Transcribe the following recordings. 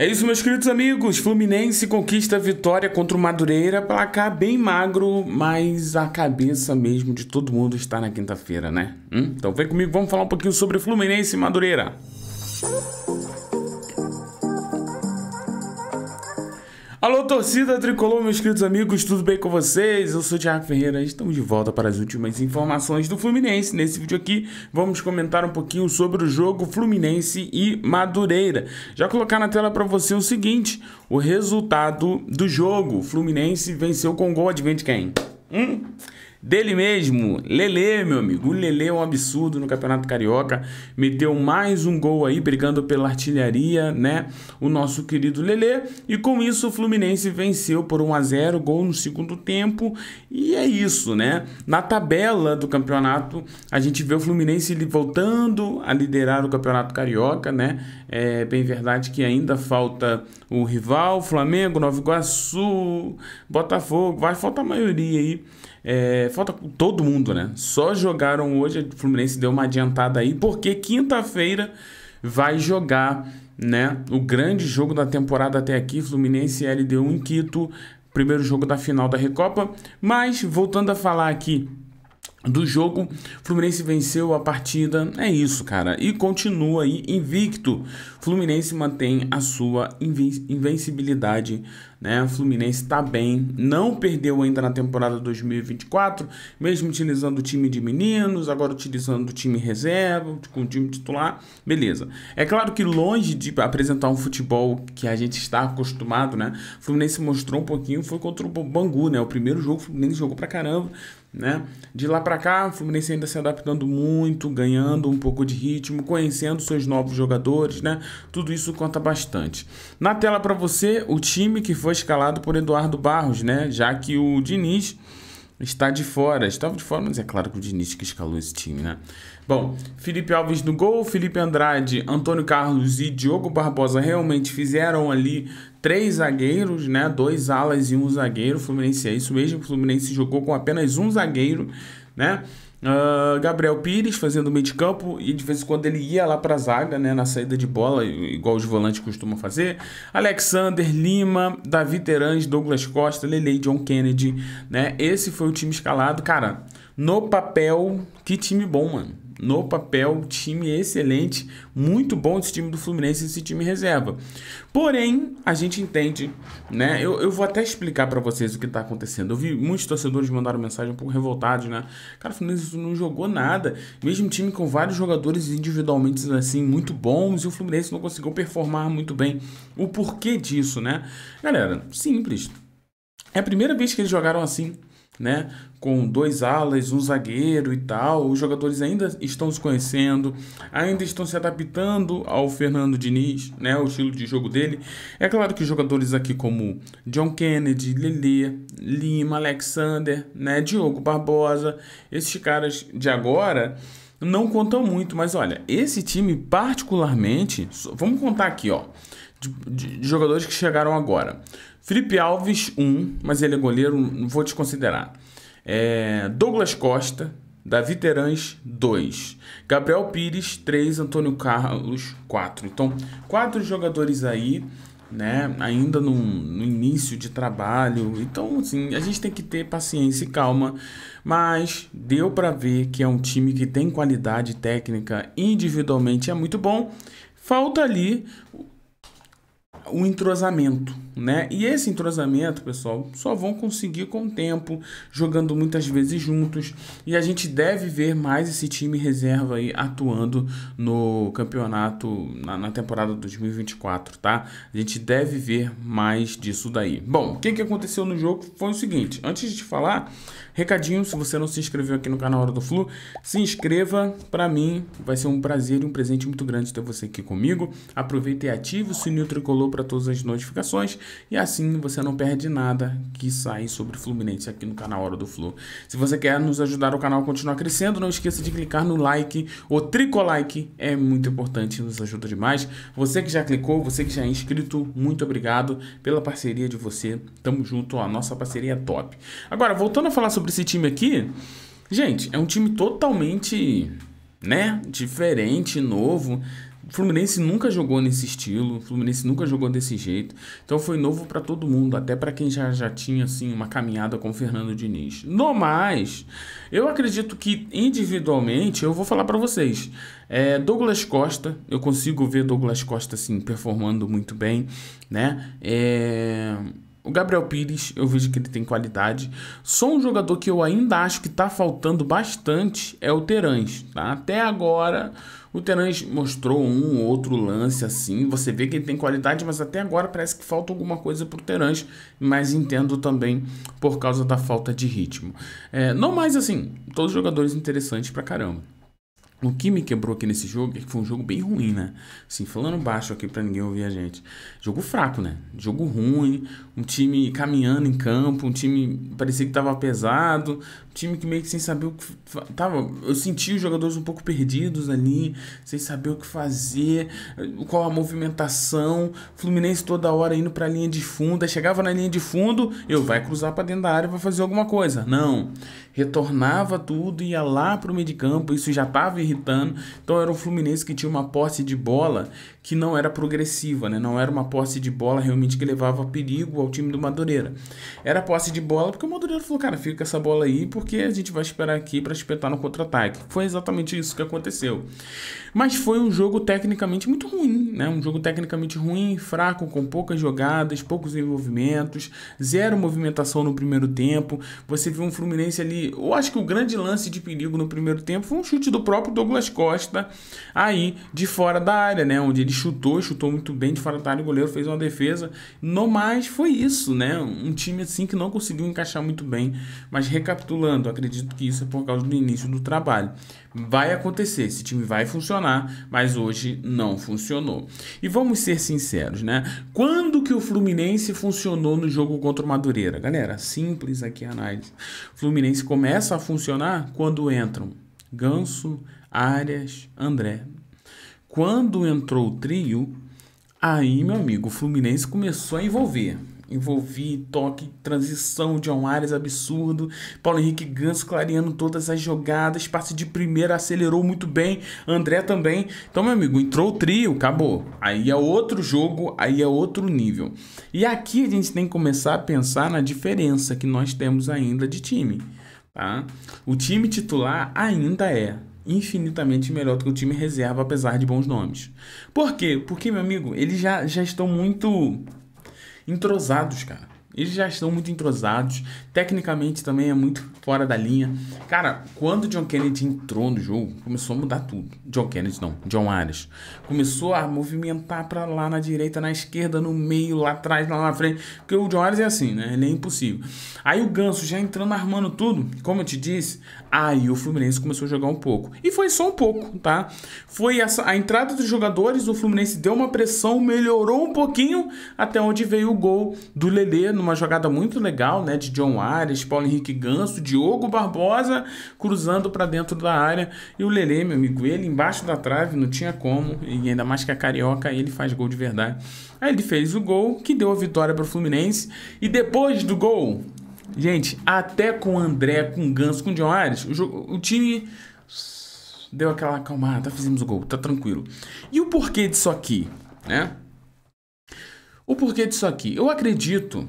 É isso, meus queridos amigos. Fluminense conquista a vitória contra o Madureira. Placar bem magro, mas a cabeça mesmo de todo mundo está na quinta-feira, né? Hum? Então vem comigo, vamos falar um pouquinho sobre Fluminense e Madureira. Música Alô, torcida tricolor, meus queridos amigos, tudo bem com vocês? Eu sou o Thiago Ferreira e estamos de volta para as últimas informações do Fluminense. Nesse vídeo aqui, vamos comentar um pouquinho sobre o jogo Fluminense e Madureira. Já colocar na tela para você o seguinte: o resultado do jogo. Fluminense venceu com gol, adivinha de quem? Hum? Dele mesmo, Lele, meu amigo. O Lele é um absurdo no Campeonato Carioca. Meteu mais um gol aí, brigando pela artilharia, né? O nosso querido Lele. E com isso, o Fluminense venceu por 1 a 0 gol no segundo tempo. E é isso, né? Na tabela do campeonato, a gente vê o Fluminense voltando a liderar o Campeonato Carioca, né? É bem verdade que ainda falta o rival, Flamengo, Nova Iguaçu, Botafogo, vai faltar a maioria aí. É, falta todo mundo, né? Só jogaram hoje, o Fluminense deu uma adiantada aí, porque quinta-feira vai jogar, né? O grande jogo da temporada até aqui, Fluminense e LDU em Quito, primeiro jogo da final da Recopa. Mas, voltando a falar aqui do jogo. Fluminense venceu a partida, é isso, cara. E continua aí invicto. Fluminense mantém a sua invencibilidade, né? Fluminense tá bem, não perdeu ainda na temporada 2024, mesmo utilizando o time de meninos, agora utilizando o time reserva, com o time titular, beleza. É claro que longe de apresentar um futebol que a gente está acostumado, né? Fluminense mostrou um pouquinho, foi contra o Bangu, né? O primeiro jogo o Fluminense jogou pra caramba, né? De lá para cá, o Fluminense ainda se adaptando muito, ganhando um pouco de ritmo, conhecendo seus novos jogadores, né? Tudo isso conta bastante. Na tela para você, o time que foi escalado por Eduardo Barros, né? Já que o Diniz está de fora. Estava de fora, mas é claro que o Diniz que escalou esse time, né? Bom, Felipe Alves no gol, Felipe Andrade, Antônio Carlos e Diogo Barbosa realmente fizeram ali três zagueiros, né? Dois alas e um zagueiro. O Fluminense é isso mesmo. O Fluminense jogou com apenas um zagueiro, né? Uh, Gabriel Pires fazendo meio de campo e de vez em quando ele ia lá para a zaga, né, na saída de bola, igual os volantes costumam fazer. Alexander Lima, Davi Terãs, Douglas Costa, Lele, John Kennedy, né? Esse foi o time escalado, cara. No papel, que time bom, mano no papel, time excelente, muito bom esse time do Fluminense, esse time reserva. Porém, a gente entende, né? Eu, eu vou até explicar para vocês o que tá acontecendo. Eu vi muitos torcedores mandaram mensagem um pouco revoltados, né? Cara, o Fluminense não jogou nada. Mesmo time com vários jogadores individualmente, assim, muito bons, e o Fluminense não conseguiu performar muito bem. O porquê disso, né? Galera, simples. É a primeira vez que eles jogaram assim né? Com dois alas, um zagueiro e tal. Os jogadores ainda estão se conhecendo, ainda estão se adaptando ao Fernando Diniz, né? O estilo de jogo dele. É claro que jogadores aqui como John Kennedy, Lele, Lima, Alexander, né? Diogo Barbosa, esses caras de agora não contam muito, mas olha, esse time particularmente, vamos contar aqui, ó, de, de, jogadores que chegaram agora. Felipe Alves, um, mas ele é goleiro, não vou desconsiderar. É, Douglas Costa, Davi Terãs, 2. Gabriel Pires, 3. Antônio Carlos, 4. Então, quatro jogadores aí né? Ainda no, no início de trabalho. Então, assim, a gente tem que ter paciência e calma. Mas deu para ver que é um time que tem qualidade técnica, individualmente é muito bom. Falta ali o entrosamento, né? E esse entrosamento, pessoal, só vão conseguir com o tempo, jogando muitas vezes juntos, e a gente deve ver mais esse time reserva aí atuando no campeonato na, na temporada 2024, tá? A gente deve ver mais disso daí. Bom, o que, que aconteceu no jogo foi o seguinte, antes de falar, recadinho, se você não se inscreveu aqui no canal Hora do Flu, se inscreva, para mim vai ser um prazer e um presente muito grande ter você aqui comigo. Aproveita e ative o sininho tricolor para todas as notificações e assim você não perde nada que sai sobre Fluminense aqui no canal Hora do Flu. Se você quer nos ajudar o canal a continuar crescendo, não esqueça de clicar no like, o tricolike é muito importante, nos ajuda demais. Você que já clicou, você que já é inscrito, muito obrigado pela parceria de você. Tamo junto, a nossa parceria é top. Agora, voltando a falar sobre esse time aqui, gente, é um time totalmente né? Diferente, novo. Fluminense nunca jogou nesse estilo, Fluminense nunca jogou desse jeito. Então foi novo para todo mundo, até para quem já, já tinha assim uma caminhada com o Fernando Diniz. No mais, eu acredito que individualmente eu vou falar para vocês. É, Douglas Costa, eu consigo ver Douglas Costa assim performando muito bem, né? É o Gabriel Pires, eu vejo que ele tem qualidade. Só um jogador que eu ainda acho que está faltando bastante é o Terãs. Tá? Até agora, o Terãs mostrou um ou outro lance assim. Você vê que ele tem qualidade, mas até agora parece que falta alguma coisa para o Terãs. Mas entendo também por causa da falta de ritmo. É, não mais assim, todos jogadores interessantes pra caramba. O que me quebrou aqui nesse jogo é que foi um jogo bem ruim, né? Assim, falando baixo aqui para ninguém ouvir a gente. Jogo fraco, né? Jogo ruim, um time caminhando em campo, um time parecia que tava pesado, time que meio que sem saber o que. Tava, eu senti os jogadores um pouco perdidos ali, sem saber o que fazer, qual a movimentação. Fluminense toda hora indo para a linha de fundo. Aí chegava na linha de fundo, eu vai cruzar para dentro da área vai fazer alguma coisa. Não. Retornava tudo, ia lá pro meio de campo, isso já tava irritando. Então era o Fluminense que tinha uma posse de bola que não era progressiva, né? não era uma posse de bola realmente que levava perigo ao time do Madureira. Era posse de bola porque o Madureira falou, cara, fica essa bola aí porque a gente vai esperar aqui para espetar no contra-ataque. Foi exatamente isso que aconteceu. Mas foi um jogo tecnicamente muito ruim, né? um jogo tecnicamente ruim, fraco, com poucas jogadas, poucos envolvimentos, zero movimentação no primeiro tempo. Você viu um Fluminense ali, eu acho que o grande lance de perigo no primeiro tempo foi um chute do próprio Douglas Costa aí de fora da área, né? onde ele chutou, chutou muito bem de fora da área, o goleiro fez uma defesa. No mais, foi isso, né? Um time assim que não conseguiu encaixar muito bem. Mas recapitulando, acredito que isso é por causa do início do trabalho. Vai acontecer, esse time vai funcionar, mas hoje não funcionou. E vamos ser sinceros, né? Quando que o Fluminense funcionou no jogo contra o Madureira? Galera, simples aqui a análise. O Fluminense começa a funcionar quando entram Ganso, Arias, André. Quando entrou o trio, aí, meu amigo, o Fluminense começou a envolver. Envolvi toque, transição de um Ares absurdo. Paulo Henrique Ganso clareando todas as jogadas. Passe de primeira acelerou muito bem. André também. Então, meu amigo, entrou o trio, acabou. Aí é outro jogo, aí é outro nível. E aqui a gente tem que começar a pensar na diferença que nós temos ainda de time. Tá? O time titular ainda é infinitamente melhor do que o time reserva, apesar de bons nomes. Por quê? Porque, meu amigo, eles já, já estão muito entrosados, cara. Eles já estão muito entrosados. Tecnicamente também é muito fora da linha. Cara, quando John Kennedy entrou no jogo, começou a mudar tudo. John Kennedy não, John Ares. Começou a movimentar para lá na direita, na esquerda, no meio, lá atrás, lá na frente. Porque o John Ares é assim, né? Ele é impossível. Aí o Ganso já entrando, armando tudo. Como eu te disse, aí o Fluminense começou a jogar um pouco. E foi só um pouco, tá? Foi essa, a entrada dos jogadores, o Fluminense deu uma pressão, melhorou um pouquinho, até onde veio o gol do Lelê numa uma jogada muito legal, né, de John Ares, Paulo Henrique Ganso, Diogo Barbosa cruzando para dentro da área e o Lele, meu amigo, ele embaixo da trave não tinha como, e ainda mais que a carioca, ele faz gol de verdade. Aí ele fez o gol que deu a vitória para o Fluminense e depois do gol, gente, até com André, com Ganso, com John Ares, o, o time deu aquela acalmada, fizemos o gol, tá tranquilo. E o porquê disso aqui, né? O porquê disso aqui? Eu acredito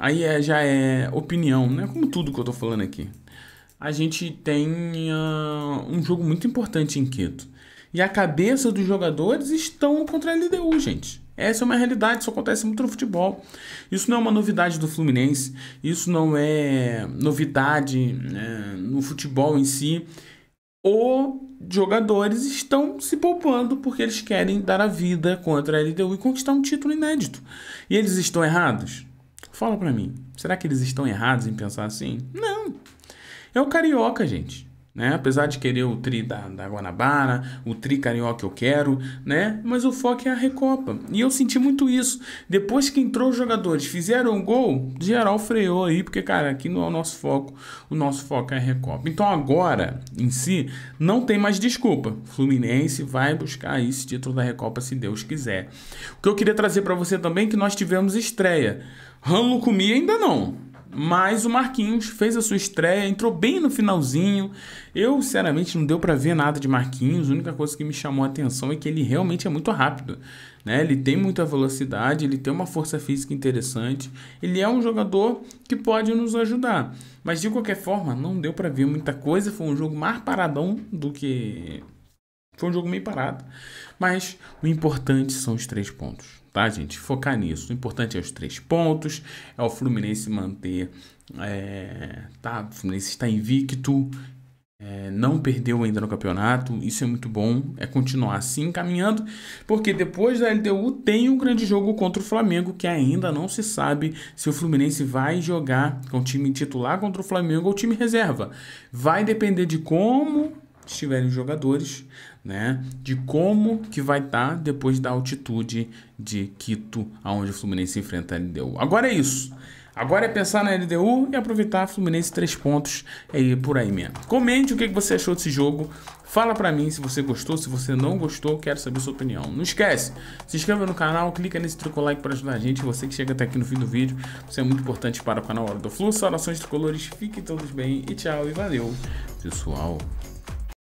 aí é, já é opinião, né? Como tudo que eu tô falando aqui. A gente tem uh, um jogo muito importante em Quito. E a cabeça dos jogadores estão contra a LDU, gente. Essa é uma realidade, isso acontece muito no futebol. Isso não é uma novidade do Fluminense, isso não é novidade né, no futebol em si. Os jogadores estão se poupando porque eles querem dar a vida contra a LDU e conquistar um título inédito. E eles estão errados? Fala para mim, será que eles estão errados em pensar assim? Não. É o carioca, gente. Né? Apesar de querer o tri da, da Guanabara, o tri carioca eu quero, né? Mas o foco é a Recopa. E eu senti muito isso. Depois que entrou os jogadores, fizeram um gol, geral freou aí, porque, cara, aqui não é o nosso foco. O nosso foco é a Recopa. Então agora, em si, não tem mais desculpa. Fluminense vai buscar esse título da Recopa se Deus quiser. O que eu queria trazer para você também é que nós tivemos estreia. Ramo Comi ainda não. Mas o Marquinhos fez a sua estreia, entrou bem no finalzinho. Eu, sinceramente, não deu para ver nada de Marquinhos. A única coisa que me chamou a atenção é que ele realmente é muito rápido. Né? Ele tem muita velocidade, ele tem uma força física interessante. Ele é um jogador que pode nos ajudar. Mas de qualquer forma, não deu para ver muita coisa. Foi um jogo mais paradão do que foi um jogo meio parado. Mas o importante são os três pontos, tá, gente? Focar nisso. O importante é os três pontos, é o Fluminense manter. É, tá, o Fluminense está invicto, é, não perdeu ainda no campeonato, isso é muito bom. É continuar assim caminhando, porque depois da LDU tem um grande jogo contra o Flamengo, que ainda não se sabe se o Fluminense vai jogar com o time titular contra o Flamengo ou time reserva. Vai depender de como estiverem os jogadores, né, de como que vai estar tá depois da altitude de Quito, aonde o Fluminense enfrenta a LDU. Agora é isso. Agora é pensar na LDU e aproveitar a Fluminense três pontos é por aí mesmo. Comente o que você achou desse jogo. Fala pra mim se você gostou, se você não gostou, quero saber sua opinião. Não esquece, se inscreva no canal, clica nesse tricô like para ajudar a gente. Você que chega até aqui no fim do vídeo, isso é muito importante para o canal Hora do Fluxo. de tricolores, fiquem todos bem e tchau e valeu, pessoal.